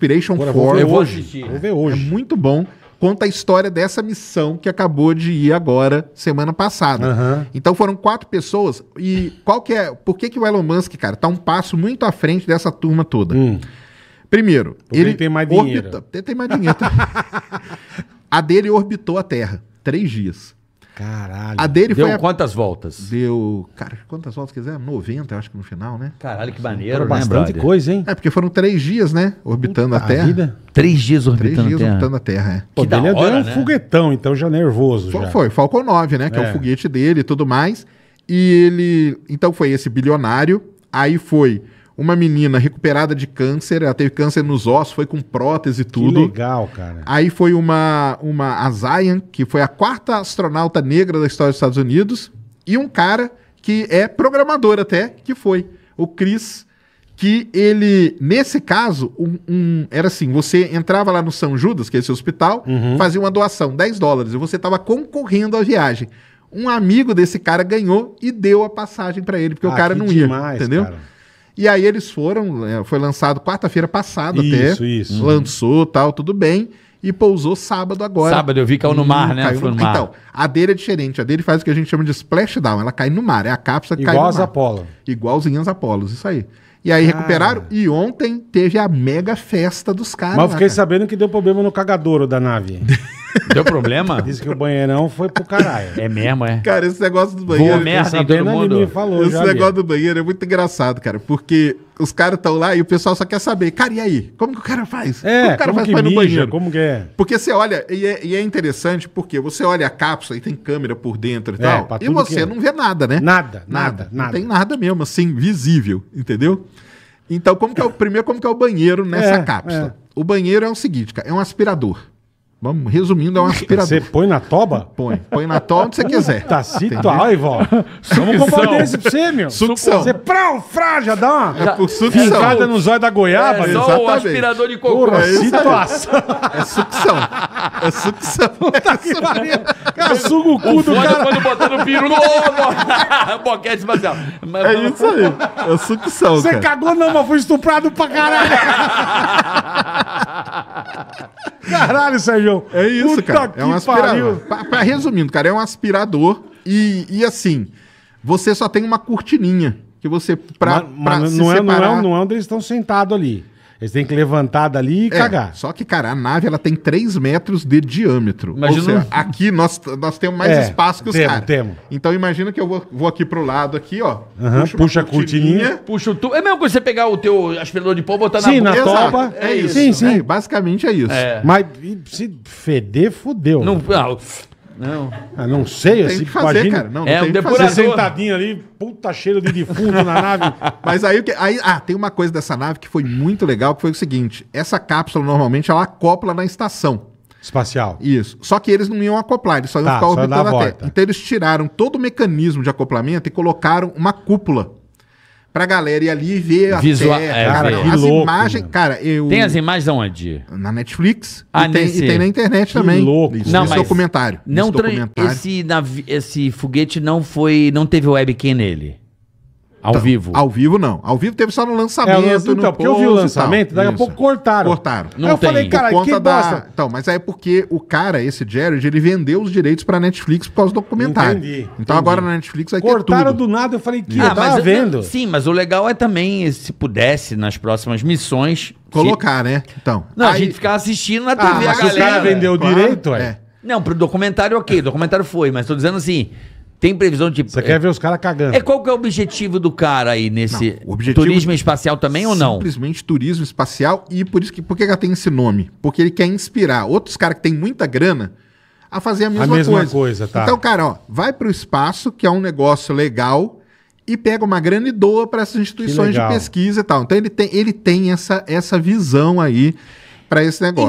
Inspiration Agora, 4. Vou ver, hoje. vou ver hoje. É muito bom conta a história dessa missão que acabou de ir agora semana passada. Uhum. Então foram quatro pessoas e qual que é? Por que, que o Elon Musk, cara, tá um passo muito à frente dessa turma toda? Hum. Primeiro, ele, ele, tem mais dinheiro. tem mais dinheiro. a dele orbitou a Terra três dias. Caralho. A dele Deu foi. quantas voltas? Deu. Cara, quantas voltas quiser? 90, acho que no final, né? Caralho, que assim, maneiro, Foram né, bastante né, coisa, hein? É, porque foram três dias, né? Orbitando Puta a Terra. Vida. Três dias orbitando três dias a Terra. orbitando a Terra, é. Pô, que dele é hora, é né? um foguetão, então já nervoso. Foi, já. foi Falcon 9, né? Que é. é o foguete dele e tudo mais. E ele. Então foi esse bilionário. Aí foi uma menina recuperada de câncer, ela teve câncer nos ossos, foi com prótese e tudo. Que legal, cara. Aí foi uma, uma a Zion, que foi a quarta astronauta negra da história dos Estados Unidos, e um cara que é programador até, que foi o Chris, que ele, nesse caso, um, um, era assim, você entrava lá no São Judas, que é esse hospital, uhum. fazia uma doação, 10 dólares, e você estava concorrendo à viagem. Um amigo desse cara ganhou e deu a passagem para ele, porque ah, o cara não demais, ia, entendeu? Cara. E aí eles foram, né, foi lançado quarta-feira passada isso, até. Isso, isso. Uhum. Lançou tal, tudo bem. E pousou sábado agora. Sábado, eu vi que caiu é no mar, né? Caiu no... no mar. Então, a dele é diferente. A dele faz o que a gente chama de splashdown. Ela cai no mar. É a cápsula que Igual cai no as mar. Apollo. Igualzinho as Apolos, isso aí. E aí ah. recuperaram. E ontem teve a mega festa dos caras. Mas eu fiquei lá, cara. sabendo que deu problema no cagadouro da nave. Deu problema? Diz que o banheirão foi pro caralho. É mesmo, é? Cara, esse negócio do banheiro. Boa merda, todo mundo. Falou, esse negócio do banheiro é muito engraçado, cara, porque os caras estão lá e o pessoal só quer saber, cara, e aí? Como que o cara faz? É, como o cara como faz que pra no banheiro? Como que é? Porque você olha, e é, e é, interessante porque você olha a cápsula e tem câmera por dentro e é, tal, e você é. não vê nada, né? Nada, nada, nada. Não tem nada mesmo, assim, visível, entendeu? Então, como que é o primeiro, como que é o banheiro nessa é, cápsula? É. O banheiro é o seguinte, cara, é um aspirador. Vamos, resumindo, é um aspirador. Você põe na toba? Põe. Põe na toba onde você quiser. Tá situado, Ival. Vamos comprar esse pra você, meu. Sucção. Você prau, frá, já dá uma já, é sucção. fincada no zóio da goiaba. É só exatamente. o aspirador de cocô. Porra, é situação. É sucção. É sucção. Puta é que pariu. Cara, o cu o do cara. quando botando o piru no Boquete Mas, é isso aí. É sucção, Você cagou não, mas foi estuprado pra caralho. Caralho, Sérgio. É isso, Puta cara. É um aspirador. Pra, pra, resumindo, cara, é um aspirador e, e assim, você só tem uma cortininha que você pra, mas, não, é, não, é, não é onde eles estão sentados ali. Eles têm que levantar dali e é, cagar. Só que, cara, a nave ela tem 3 metros de diâmetro. Imagina... Seja, aqui nós, nós temos mais é, espaço que os caras. Temos. Então imagina que eu vou, vou aqui pro lado aqui, ó. Uhum, puxa, puxa a cortininha. Puxa o tu... É a mesma coisa você pegar o teu aspirador de pó, botar sim, na, na toba. É, é isso. Sim, sim. É, basicamente é isso. É. Mas se feder, fudeu. Não, não, não. Ah, não sei, assim, tem que fazer, imagina... cara. Não, não é, tem um depurador. sentadinho ali, puta cheiro de defunto na nave. Mas aí, aí, ah, tem uma coisa dessa nave que foi muito legal, que foi o seguinte, essa cápsula normalmente ela acopla na estação. Espacial. Isso. Só que eles não iam acoplar, eles só iam tá, ficar orbitando até. a Terra. Então eles tiraram todo o mecanismo de acoplamento e colocaram uma cúpula pra galera ir ali e ver Visual, a terra, é, cara, as louco, imagens, cara, eu... Tem as imagens aonde? Na Netflix ah, e, tem, e tem na internet que também. louco. Isso, não, esse documentário. Não esse, documentário. Esse, esse foguete não foi, não teve webcam nele. Ao então, vivo. Ao vivo não. Ao vivo teve só no lançamento. É, então, no porque eu vi o lançamento, daqui a pouco cortaram. Cortaram. Não aí eu tem. falei, cara, que da... bosta. Então, mas aí é porque o cara, esse Jared, ele vendeu os direitos pra Netflix por causa do documentário. Entendi. Então entendi. agora na Netflix vai cortaram ter Cortaram do nada, eu falei, que ah, tá mas, vendo? Sim, mas o legal é também, se pudesse, nas próximas missões... Colocar, se... né? Então. Não, aí... a gente ficava assistindo na TV ah, a galera. o cara vendeu o claro, direito, é. é. Não, pro documentário, ok, o documentário foi, mas tô dizendo assim... Tem previsão de. Você quer é, ver os caras cagando. É, qual que é o objetivo do cara aí nesse. Não, objetivo... Turismo espacial também ou não? Simplesmente turismo espacial e por isso que. Por que ela tem esse nome? Porque ele quer inspirar outros caras que têm muita grana a fazer a mesma, a mesma coisa. coisa tá. Então, cara, ó, vai para o espaço, que é um negócio legal, e pega uma grana e doa para essas instituições de pesquisa e tal. Então, ele tem, ele tem essa, essa visão aí para esse negócio. E...